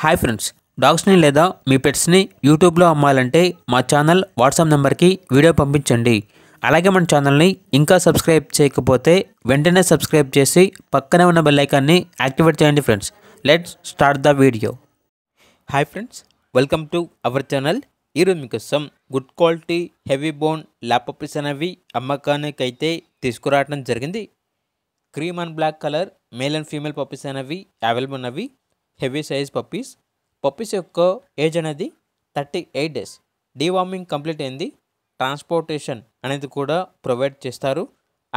hi friends డాగ్స్ని లేదా మీ పెట్స్ని యూట్యూబ్లో అమ్మాలంటే మా ఛానల్ వాట్సాప్ నెంబర్కి వీడియో పంపించండి అలాగే మన ఛానల్ని ఇంకా సబ్స్క్రైబ్ చేయకపోతే వెంటనే సబ్స్క్రైబ్ చేసి పక్కనే ఉన్న బెల్లైకాన్ని యాక్టివేట్ చేయండి friends let's start the video hi friends welcome to our channel ఈరోజు మీకోసం good quality heavy bone laptops అనేవి అమ్మకానికైతే తీసుకురావడం జరిగింది cream and black colour male and female puppies అనేవి అవైలబుల్ ఉన్నవి హెవీ సైజ్ పప్పీస్ పప్పీస్ యొక్క ఏజ్ అనేది thirty eight days deworming complete అయింది ట్రాన్స్పోర్టేషన్ అనేది కూడా ప్రొవైడ్ చేస్తారు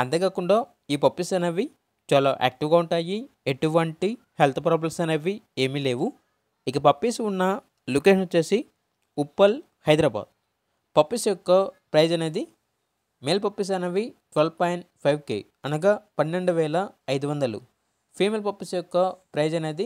అంతేకాకుండా ఈ పప్పీస్ అనేవి చాలా యాక్టివ్గా ఉంటాయి ఎటువంటి హెల్త్ ప్రాబ్లమ్స్ అనేవి ఏమీ లేవు ఇక పప్పీస్ ఉన్న లొకేషన్ వచ్చేసి ఉప్పల్ హైదరాబాద్ పప్పీస్ యొక్క ప్రైజ్ అనేది మేల్ పప్పీస్ అనేవి ట్వెల్వ్ పాయింట్ ఫైవ్ కే అనగా పన్నెండు వేల ఐదు వందలు ఫీమేల్ పప్పీస్ యొక్క ప్రైజ్ అనేది